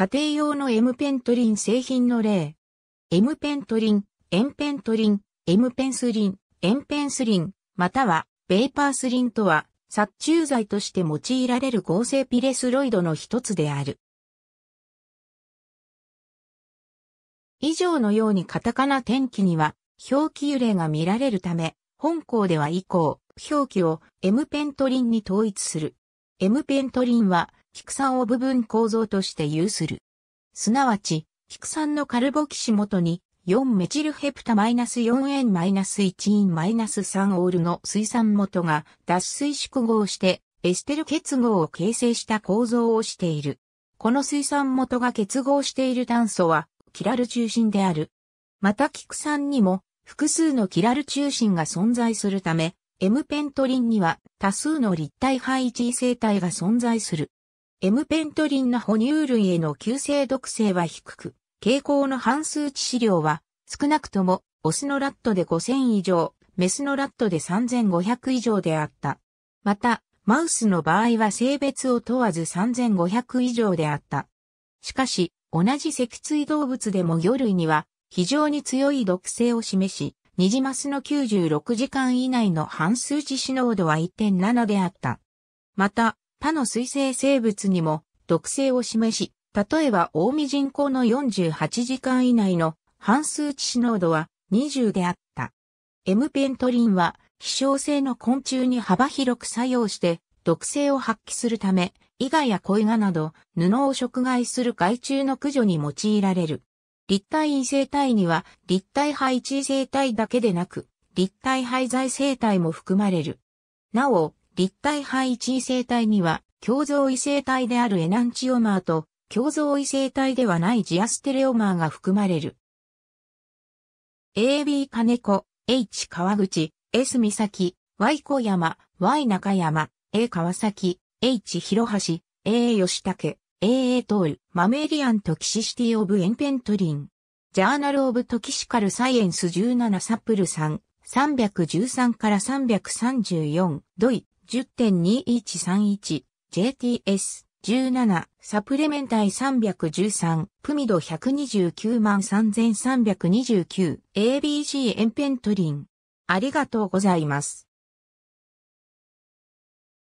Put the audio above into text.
家庭用の M ペントリン製品の例。M ペントリン、M ペントリン、M ペンスリン、M ペンスリン、またはベーパースリンとは殺虫剤として用いられる合成ピレスロイドの一つである。以上のようにカタカナ天気には表記揺れが見られるため、本校では以降、表記を M ペントリンに統一する。M ペントリンは菊酸を部分構造として有する。すなわち、菊酸のカルボキシ元に 4- メチルヘプタマイナス -4N-1 インマイナス -3 オールの水酸元が脱水縮合してエステル結合を形成した構造をしている。この水酸元が結合している炭素はキラル中心である。また菊酸にも複数のキラル中心が存在するため、M ペントリンには多数の立体配置異性体が存在する。M ペントリンの哺乳類への急性毒性は低く、傾向の半数致死量は少なくともオスのラットで5000以上、メスのラットで3500以上であった。また、マウスの場合は性別を問わず3500以上であった。しかし、同じ脊椎動物でも魚類には非常に強い毒性を示し、ニジマスの96時間以内の半数致死濃度は1.7であった。また、他の水生生物にも毒性を示し、例えば大見人口の48時間以内の半数致死濃度は20であった。エムペントリンは希少性の昆虫に幅広く作用して毒性を発揮するため、イガやコイガなど布を食害する害虫の駆除に用いられる。立体異性体には立体配置異性体だけでなく、立体廃材生体も含まれる。なお、立体派一異性体には、共造異性体であるエナンチオマーと、共造異性体ではないジアステレオマーが含まれる。AB 金子、H 川口、S 三崎、Y 小山、Y 中山、A 川崎、H 広橋、A 吉武、A トール、マメリアントキシシティオブエンペントリン。ジャーナルオブトキシカルサイエンス17サプル3、313から334、ドイ、10.2131、JTS、17、サプレメンタイ313、プミド129万3329、ABC エンペントリン。ありがとうございます。